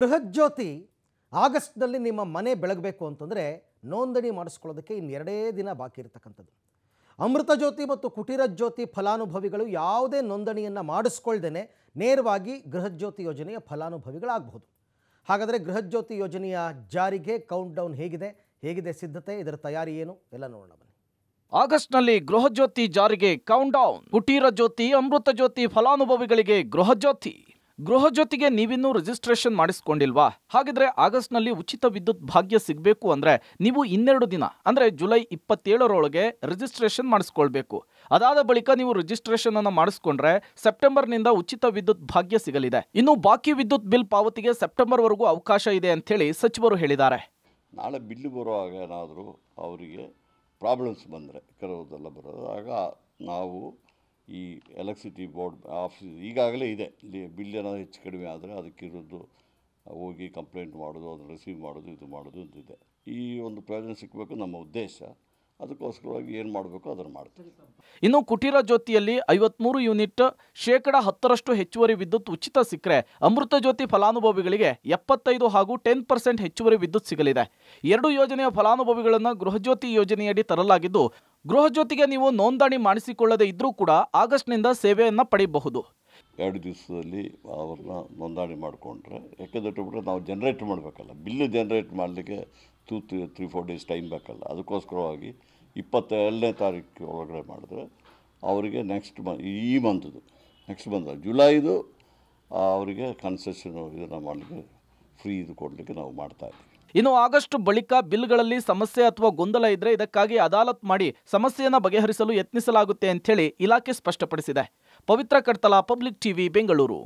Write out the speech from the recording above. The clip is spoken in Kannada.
ಬೃಹತ್ ಜ್ಯೋತಿ ಆಗಸ್ಟ್ನಲ್ಲಿ ನಿಮ್ಮ ಮನೆ ಬೆಳಗಬೇಕು ಅಂತಂದರೆ ನೋಂದಣಿ ಮಾಡಿಸ್ಕೊಳ್ಳೋದಕ್ಕೆ ಇನ್ನೆರಡೇ ದಿನ ಬಾಕಿ ಇರತಕ್ಕಂಥದ್ದು ಅಮೃತ ಜ್ಯೋತಿ ಮತ್ತು ಕುಟೀರ ಜ್ಯೋತಿ ಫಲಾನುಭವಿಗಳು ಯಾವುದೇ ನೋಂದಣಿಯನ್ನು ಮಾಡಿಸ್ಕೊಳ್ದೇ ನೇರವಾಗಿ ಗೃಹಜ್ಯೋತಿ ಜ್ಯೋತಿ ಯೋಜನೆಯ ಫಲಾನುಭವಿಗಳಾಗಬಹುದು ಹಾಗಾದರೆ ಗೃಹಜ್ಯೋತಿ ಜ್ಯೋತಿ ಯೋಜನೆಯ ಜಾರಿಗೆ ಕೌಂಟ್ ಡೌನ್ ಹೇಗಿದೆ ಹೇಗಿದೆ ಸಿದ್ಧತೆ ಇದರ ತಯಾರಿ ಏನು ಎಲ್ಲ ನೋಡೋಣ ಬನ್ನಿ ಆಗಸ್ಟ್ನಲ್ಲಿ ಗೃಹಜ್ಯೋತಿ ಜಾರಿಗೆ ಕೌಂಟ್ ಡೌನ್ ಕುಟೀರ ಜ್ಯೋತಿ ಅಮೃತ ಜ್ಯೋತಿ ಫಲಾನುಭವಿಗಳಿಗೆ ಗೃಹಜ್ಯೋತಿ ಗೃಹ ಜೊತೆಗೆ ನೀವಿನ್ನೂ ರಿಜಿಸ್ಟ್ರೇಷನ್ ಮಾಡಿಸ್ಕೊಂಡಿಲ್ವಾ ಹಾಗಿದ್ರೆ ಆಗಸ್ಟ್ನಲ್ಲಿ ಉಚಿತ ವಿದ್ಯುತ್ ಭಾಗ್ಯ ಸಿಗಬೇಕು ಅಂದ್ರೆ ನೀವು ಇನ್ನೆರಡು ದಿನ ಅಂದ್ರೆ ಜುಲೈ ಇಪ್ಪತ್ತೇಳರೊಳಗೆ ರಿಜಿಸ್ಟ್ರೇಷನ್ ಮಾಡಿಸ್ಕೊಳ್ಬೇಕು ಅದಾದ ಬಳಿಕ ನೀವು ರಿಜಿಸ್ಟ್ರೇಷನ್ ಅನ್ನು ಮಾಡಿಸ್ಕೊಂಡ್ರೆ ಸೆಪ್ಟೆಂಬರ್ನಿಂದ ಉಚಿತ ವಿದ್ಯುತ್ ಭಾಗ್ಯ ಸಿಗಲಿದೆ ಇನ್ನು ಬಾಕಿ ವಿದ್ಯುತ್ ಬಿಲ್ ಪಾವತಿಗೆ ಸೆಪ್ಟೆಂಬರ್ ವರೆಗೂ ಅವಕಾಶ ಇದೆ ಅಂತೇಳಿ ಸಚಿವರು ಹೇಳಿದ್ದಾರೆ ನಾಳೆ ಬಿಲ್ ಬರುವಾಗ ಏನಾದರೂ ಅವರಿಗೆ ಪ್ರಾಬ್ಲಮ್ಸ್ ಬಂದರೆ ಕೆಲವುದೆಲ್ಲ ಬರೋದು ನಾವು ಈ ಎಲೆಕ್ಟ್ರಿಸಿಟಿ ಬೋರ್ಡ್ ಆಫೀಸ್ ಈಗಾಗಲೇ ಇದೆ ಬಿಲ್ ಏನಾದರೂ ಹೆಚ್ಚು ಕಡಿಮೆ ಆದರೆ ಅದಕ್ಕಿರೋದು ಹೋಗಿ ಕಂಪ್ಲೇಂಟ್ ಮಾಡೋದು ಅದನ್ನು ರಿಸೀವ್ ಮಾಡೋದು ಇದು ಮಾಡೋದು ಇದೆ ಈ ಒಂದು ಪ್ರಯೋಜನ ಸಿಕ್ಕಬೇಕು ನಮ್ಮ ಉದ್ದೇಶ ಅದಕ್ಕೋಸ್ಕರವಾಗಿ ಏನು ಮಾಡಬೇಕು ಅದನ್ನು ಮಾಡ್ತೀವಿ ಇನ್ನು ಕುಟೀರ ಜ್ಯೋತಿಯಲ್ಲಿ ಐವತ್ಮೂರು ಯೂನಿಟ್ ಶೇಕಡ ಹತ್ತರಷ್ಟು ಹೆಚ್ಚುವರಿ ವಿದ್ಯುತ್ ಉಚಿತ ಸಿಕ್ಕರೆ ಅಮೃತ ಜ್ಯೋತಿ ಫಲಾನುಭವಿಗಳಿಗೆ ಎಪ್ಪತ್ತೈದು ಹಾಗೂ ಟೆನ್ ಪರ್ಸೆಂಟ್ ಹೆಚ್ಚುವರಿ ವಿದ್ಯುತ್ ಸಿಗಲಿದೆ ಎರಡು ಯೋಜನೆಯ ಫಲಾನುಭವಿಗಳನ್ನು ಗೃಹಜ್ಯೋತಿ ಯೋಜನೆಯಡಿ ತರಲಾಗಿದ್ದು ಗೃಹ ಜೊತೆಗೆ ನೀವು ನೋಂದಣಿ ಮಾಡಿಸಿಕೊಳ್ಳದೇ ಇದ್ದರೂ ಕೂಡ ಆಗಸ್ಟ್ನಿಂದ ಸೇವೆಯನ್ನು ಪಡೆಯಬಹುದು ಎರಡು ದಿವಸದಲ್ಲಿ ಅವ್ರನ್ನ ನೋಂದಣಿ ಮಾಡಿಕೊಂಡ್ರೆ ಬಿಟ್ರೆ ನಾವು ಜನ್ರೇಟ್ ಮಾಡಬೇಕಲ್ಲ ಬಿಲ್ಲು ಜನರೇಟ್ ಮಾಡಲಿಕ್ಕೆ two three three four days time ಬೇಕಲ್ಲ ಅದಕ್ಕೋಸ್ಕರವಾಗಿ ಇಪ್ಪತ್ತೆರಡನೇ ತಾರೀಕು ಒಳಗಡೆ ಮಾಡಿದ್ರೆ ಅವರಿಗೆ ನೆಕ್ಸ್ಟ್ ಮ ಈ ಮಂತ್ದು ನೆಕ್ಸ್ಟ್ ಮಂತ್ ಜುಲೈದು ಅವರಿಗೆ ಕನ್ಸೆಷನ್ ಇದನ್ನು ಮಾಡಲಿಕ್ಕೆ ಫ್ರೀ ಇದು ಕೊಡಲಿಕ್ಕೆ ನಾವು ಮಾಡ್ತಾ ಇದ್ದೀವಿ ಇನ್ನು ಆಗಸ್ಟ್ ಬಳಿಕ ಬಿಲ್ಗಳಲ್ಲಿ ಸಮಸ್ಯೆ ಅಥವಾ ಗೊಂದಲ ಇದ್ರೆ ಇದಕ್ಕಾಗಿ ಅದಾಲತ್ ಮಾಡಿ ಸಮಸ್ಯೆಯನ್ನು ಬಗೆಹರಿಸಲು ಯತ್ನಿಸಲಾಗುತ್ತೆ ಹೇಳಿ ಇಲಾಖೆ ಸ್ಪಷ್ಟಪಡಿಸಿದೆ ಪವಿತ್ರ ಕಡ್ತಲ ಪಬ್ಲಿಕ್ ಟಿವಿ ಬೆಂಗಳೂರು